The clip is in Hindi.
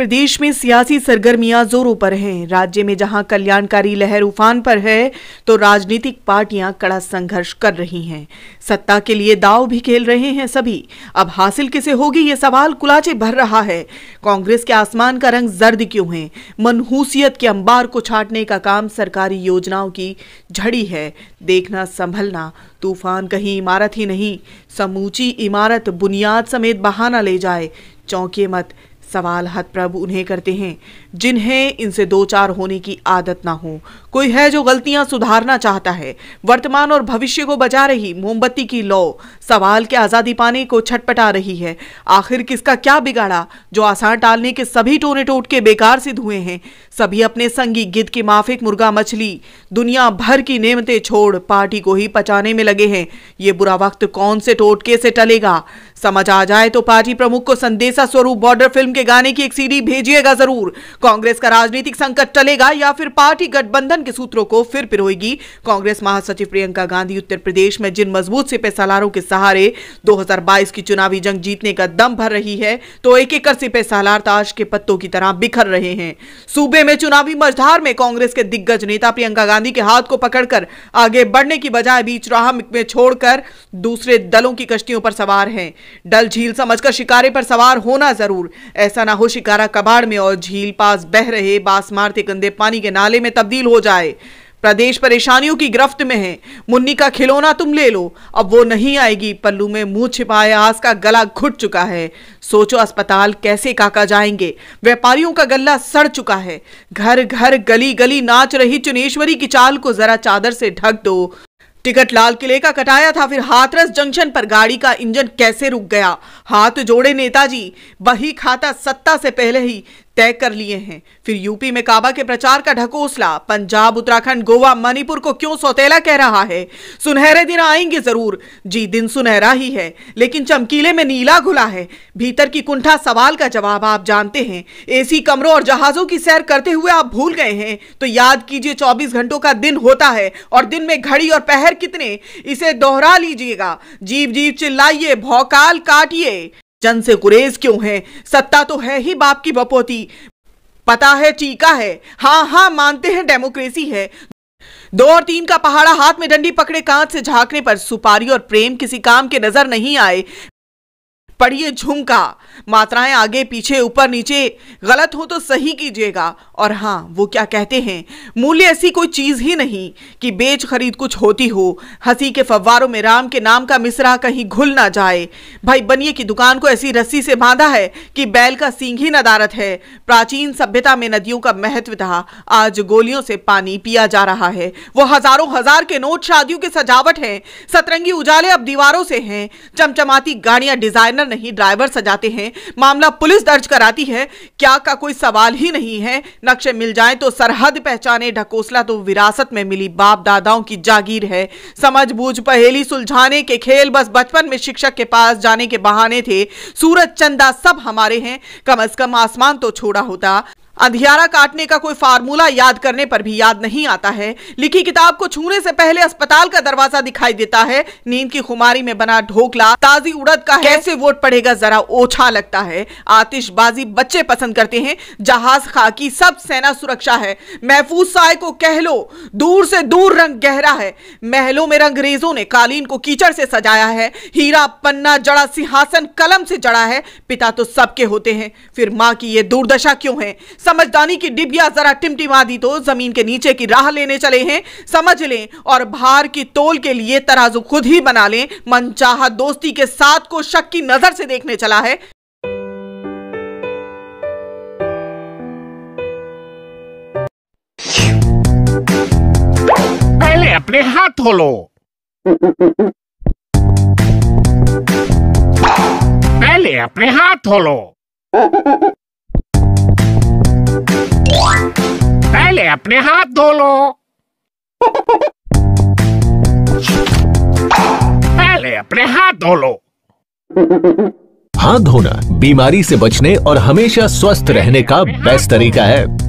प्रदेश में सियासी सरगर्मियां जोरों पर हैं राज्य में जहां कल्याणकारी लहर उफान पर है तो राजनीतिक पार्टियां कड़ा संघर्ष कर रही हैं सत्ता के लिए दाव भी खेल रहे हैं सभी अब हासिल किसे होगी ये सवाल कुलाचे भर रहा है कांग्रेस के आसमान का रंग जर्द क्यों है मनहूसियत के अंबार को छाटने का काम सरकारी योजनाओं की झड़ी है देखना संभलना तूफान कहीं इमारत ही नहीं समूची इमारत बुनियाद समेत बहाना ले जाए चौंके मत सवाल हतप्रभ प्रभु उन्हें करते हैं जिन्हें इनसे दो चार होने की आदत ना हो कोई है जो गलतियां सुधारना चाहता है वर्तमान और भविष्य को बचा रही मोमबत्ती की लौ सवाल के आज़ादी पाने को छटपटा रही है आखिर किसका क्या बिगाड़ा जो आसान टालने के सभी टोने टोटके बेकार सिद्ध हुए हैं सभी अपने संगी गिद के माफिक मुर्गा मछली दुनिया भर की नेमतें छोड़ पार्टी को ही पचाने में लगे हैं ये बुरा वक्त कौन से टोटके से टलेगा समझ आ जाए तो पार्टी प्रमुख को संदेशा स्वरूप बॉर्डर फिल्म के गाने की एक सीडी भेजिएगा जरूर कांग्रेस का राजनीतिक संकट टलेगा या फिर पार्टी गठबंधन के सूत्रों को फिर पिरोएगी कांग्रेस महासचिव प्रियंका गांधी उत्तर प्रदेश में जिन मजबूत से पैसालारों के सहारे 2022 की चुनावी जंग जीतने का दम भर रही है तो एक एक सिपे से पैसालार ताश के पत्तों की तरह बिखर रहे हैं सूबे में चुनावी मझधार में कांग्रेस के दिग्गज नेता प्रियंका गांधी के हाथ को पकड़कर आगे बढ़ने की बजाय बीच राह में छोड़कर दूसरे दलों की कश्तियों पर सवार हैं डल झील समझकर शिकारे पर सवार होना जरूर ऐसा ना हो शिकारा कबाड़ में और झील पास बह रहे बास मारते गंदे पानी के नाले में तब्दील हो जाए प्रदेश परेशानियों की गिरफ्त में है मुन्नी का खिलौना तुम ले लो अब वो नहीं आएगी पल्लू में मुंह छिपाए आस का गला घुट चुका है सोचो अस्पताल कैसे काका जाएंगे व्यापारियों का गला सड़ चुका है घर घर गली गली नाच रही चुनेश्वरी की चाल को जरा चादर से ढक दो टिकट लाल किले का कटाया था फिर हाथरस जंक्शन पर गाड़ी का इंजन कैसे रुक गया हाथ जोड़े नेताजी वही खाता सत्ता से पहले ही तय कर लिए हैं फिर यूपी में काबा के प्रचार का ढकोसला पंजाब उत्तराखंड गोवा मणिपुर को क्यों सौतेला कह रहा है सुनहरे दिन आएंगे जरूर जी दिन सुनहरा ही है लेकिन चमकीले में नीला घुला है भीतर की कुंठा सवाल का जवाब आप जानते हैं एसी कमरों और जहाजों की सैर करते हुए आप भूल गए हैं तो याद कीजिए चौबीस घंटों का दिन होता है और दिन में घड़ी और पहर कितने इसे दोहरा लीजिएगा जीव जीव चिल्लाइए भौकाल काटिए जन से गुरेज क्यों है सत्ता तो है ही बाप की बपोती पता है टीका है हाँ हाँ मानते हैं डेमोक्रेसी है दो और तीन का पहाड़ा हाथ में डंडी पकड़े कांच से झांकने पर सुपारी और प्रेम किसी काम के नजर नहीं आए पढ़िए झुमका मात्राएं आगे पीछे ऊपर नीचे गलत हो तो सही कीजिएगा और हाँ वो क्या कहते हैं मूल्य ऐसी कोई चीज़ ही नहीं कि बेच खरीद कुछ होती हो हंसी के फव्वारों में राम के नाम का मिसरा कहीं घुल ना जाए भाई बनिए की दुकान को ऐसी रस्सी से बांधा है कि बैल का सींग ही नदारत है प्राचीन सभ्यता में नदियों का महत्व था आज गोलियों से पानी पिया जा रहा है वो हजारों हजार के नोट शादियों की सजावट है सतरंगी उजाले अब दीवारों से हैं चमचमाती गाड़ियां डिजाइनर नहीं ड्राइवर सजाते हैं मामला पुलिस दर्ज कराती है क्या का कोई सवाल ही नहीं है नक्शे मिल जाए तो सरहद पहचाने ढकोसला तो विरासत में मिली बाप दादाओं की जागीर है समझ बूझ पहेली सुलझाने के खेल बस बचपन में शिक्षक के पास जाने के बहाने थे सूरज चंदा सब हमारे हैं कम अज कम आसमान तो छोड़ा होता अंधियारा काटने का कोई फार्मूला याद करने पर भी याद नहीं आता है लिखी किताब को छूने से पहले अस्पताल का दरवाजा दिखाई देता है नींद की खुमारी में बना ढोकला ताजी उड़द का कैसे वोट पड़ेगा जरा ओछा लगता है आतिशबाजी बच्चे पसंद करते हैं जहाज खाकी सब सेना सुरक्षा है महफूज साय को कह लो दूर से दूर रंग गहरा है महलों में रंगरेजों ने कालीन को कीचड़ से सजाया है हीरा पन्ना जड़ा सिंहासन कलम से जड़ा है पिता तो सबके होते हैं फिर माँ की ये दुर्दशा क्यों है समझदानी की डिबिया जरा टिमटिमा दी तो जमीन के नीचे की राह लेने चले हैं समझ लें और भार की तोल के लिए तराजू खुद ही बना लें मनचाह दोस्ती के साथ को शक की नजर से देखने चला है पहले अपने हाथ धो लो पहले अपने हाथ धो लो अपने हाथ धो लो पहले अपने हाथ धो लो हाथ धोना बीमारी से बचने और हमेशा स्वस्थ रहने का बेस्ट तरीका है